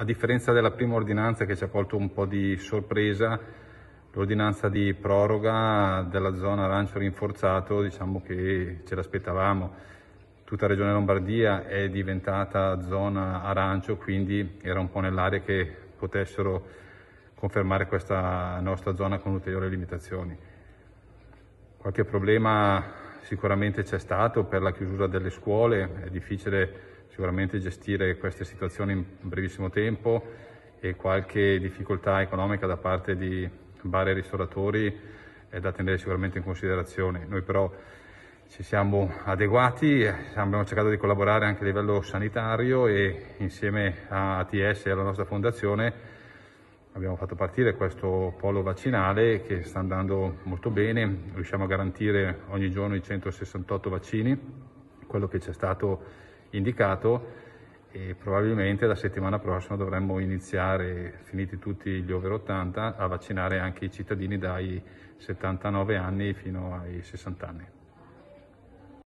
A differenza della prima ordinanza che ci ha colto un po' di sorpresa, l'ordinanza di proroga della zona arancio rinforzato diciamo che ce l'aspettavamo. Tutta la regione Lombardia è diventata zona arancio, quindi era un po' nell'area che potessero confermare questa nostra zona con ulteriori limitazioni. Qualche problema sicuramente c'è stato per la chiusura delle scuole, è difficile sicuramente gestire queste situazioni in brevissimo tempo e qualche difficoltà economica da parte di bar e ristoratori è da tenere sicuramente in considerazione. Noi però ci siamo adeguati, abbiamo cercato di collaborare anche a livello sanitario e insieme a ATS e alla nostra fondazione abbiamo fatto partire questo polo vaccinale che sta andando molto bene, riusciamo a garantire ogni giorno i 168 vaccini, quello che ci è stato indicato e probabilmente la settimana prossima dovremmo iniziare, finiti tutti gli over 80, a vaccinare anche i cittadini dai 79 anni fino ai 60 anni.